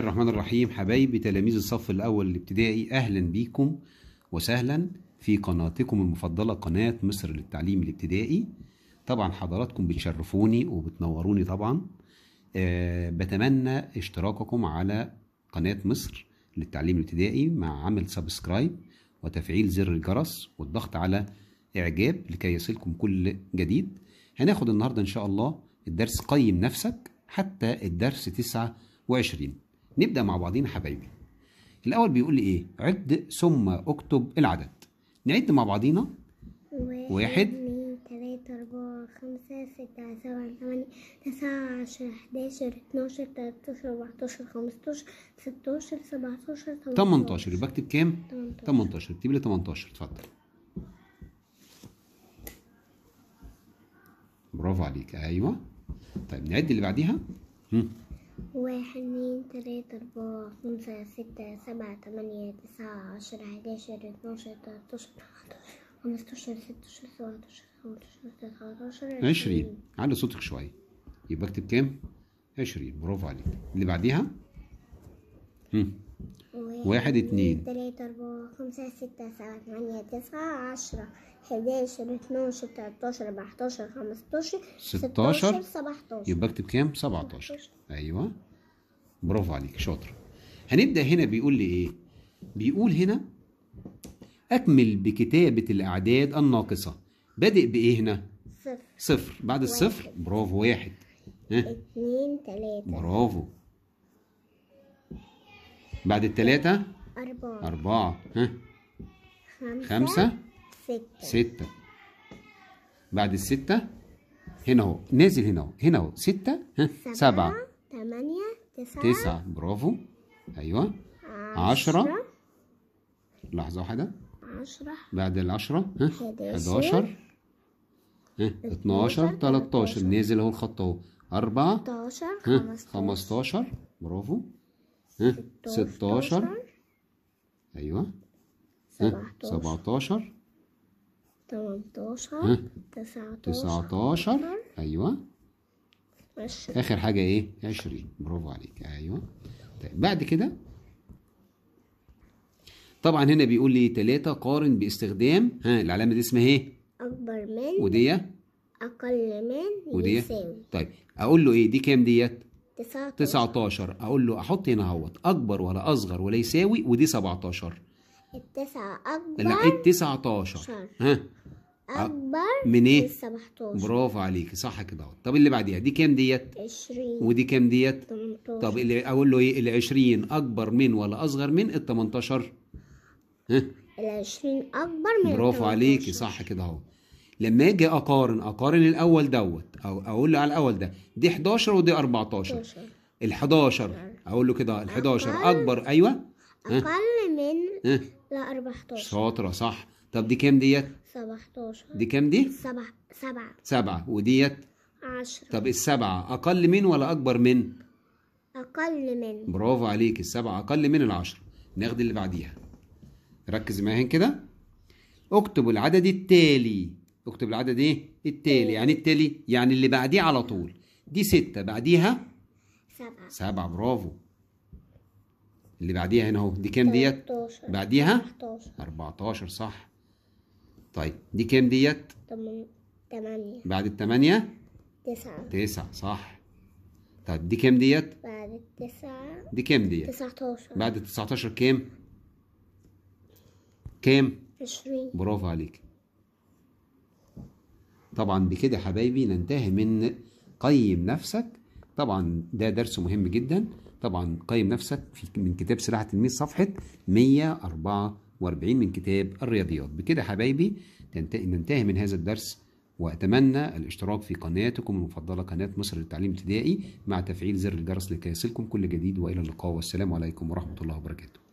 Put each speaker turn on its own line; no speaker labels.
الرحمن الرحيم حبايبي تلاميذ الصف الأول الابتدائي أهلا بيكم وسهلا في قناتكم المفضلة قناة مصر للتعليم الابتدائي طبعا حضراتكم بتشرفوني وبتنوروني طبعا أه بتمنى اشتراككم على قناة مصر للتعليم الابتدائي مع عمل سبسكرايب وتفعيل زر الجرس والضغط على إعجاب لكي يصلكم كل جديد هناخد النهاردة إن شاء الله الدرس قيم نفسك حتى الدرس 29 نبدأ مع بعضينا حبايبي الأول بيقول لي إيه عد ثم اكتب العدد نعد مع بعضينا واحد اثنين ثلاثة أربعة خمسة ستة سبعة ثمانية تسعة عشرة حداشر اتناشر تلاتاشر أربعتاشر خمستاشر ستاشر سبعتاشر تمنتاشر يبقى اكتب كام؟ تمنتاشر اكتب لي تمنتاشر اتفضل برافو عليك ايوه طيب نعد اللي بعديها هم. واحد اتنين تلاتة أربعة خمسة ستة سبعة تمانية تسعة عشرة حداشر اتناشر تلاتاشر خمستاشر ستاشر سبعتاشر تمنتاشر تسعتاشر عشرين علي صوتك شوية يبقى اكتب كام؟ عشرين برافو عليك اللي بعديها هم. واحد اتنين تلاتة أربعة خمسة ستة سبعة تمانية تسعة عشرة حداشر اتناشر تلاتاشر أربعتاشر خمستاشر ستاشر سبعتاشر يبقى اكتب كام؟ سبعتاشر أيوه برافو عليك شاطر هنبدا هنا بيقول لي ايه بيقول هنا اكمل بكتابه الاعداد الناقصه بادئ بايه هنا صفر صفر بعد الصفر برافو واحد ها اتنين تلاته برافو بعد التلاته أربعة أربعة ها خمسة, خمسة ستة ستة بعد الستة هنا اهو نازل هنا اهو هنا اهو ستة ها سبعة, سبعة تمانية تسعة برافو أيوة عشرة لحظة واحدة عشرة بعد العشرة ها حداشر ها اتناشر تلاتاشر نازل أهو الخط أهو أربعة ها خمستاشر برافو ها ستاشر أيوة ها سبعتاشر تمنتاشر تسعتاشر أيوة 20 اخر حاجه ايه 20 برافو عليك ايوه طيب بعد كده طبعا هنا بيقول لي 3 قارن باستخدام ها العلامه دي اسمها ايه اكبر من ودي اقل من ودي طيب اقول له ايه دي كام ديت 19 اقول له احط هنا اهوت اكبر ولا اصغر ولا يساوي ودي 17 التسعة اكبر لا 19 ها اكبر من ايه؟ من 17 برافو عليكي صح كده اهو طب اللي بعديها دي كام ديت؟ 20 ودي كام ديت؟ 18 طب اللي اقول له ايه؟ ال 20 اكبر من ولا اصغر من ال 18 ها؟ ال 20 اكبر من برافو عليكي صح كده اهو لما اجي اقارن اقارن الاول دوت او اقول له على الاول ده دي 11 ودي 14 ال 11 اقول له كده ال 11 اكبر ايوه اقل من ال 14 شاطره صح طب دي كام ديت 17 دي كام دي؟ سبعة سبعة سبعة وديت؟ 10 طب السبعة أقل من ولا أكبر من؟ أقل من برافو عليك السبعة أقل من العشرة ناخد اللي بعديها ركز معايا كده اكتب العدد التالي اكتب العدد ايه؟ التالي يعني التالي يعني اللي بعديه على طول دي ستة بعديها سبعة سبعة برافو اللي بعديها هنا اهو دي كام ديت؟ بعديها 14 14 صح طيب دي كام ديت؟ تمانية بعد التمانية؟ تسعة تسعة صح طيب دي كام ديت؟ بعد التسعة دي كام ديت؟ تسعتاشر بعد التسعتاشر كام؟ كام؟ عشرين برافو عليك طبعا بكده يا حبايبي ننتهي من قيم نفسك طبعا ده درس مهم جدا طبعا قيم نفسك في من كتاب سلاح التلميذ صفحة 104 وأربعين من كتاب الرياضيات بكده حبايبي ننتهي من هذا الدرس وأتمنى الاشتراك في قناتكم المفضلة قناة مصر للتعليم الابتدائي مع تفعيل زر الجرس لكي يصلكم كل جديد وإلى اللقاء والسلام عليكم ورحمة الله وبركاته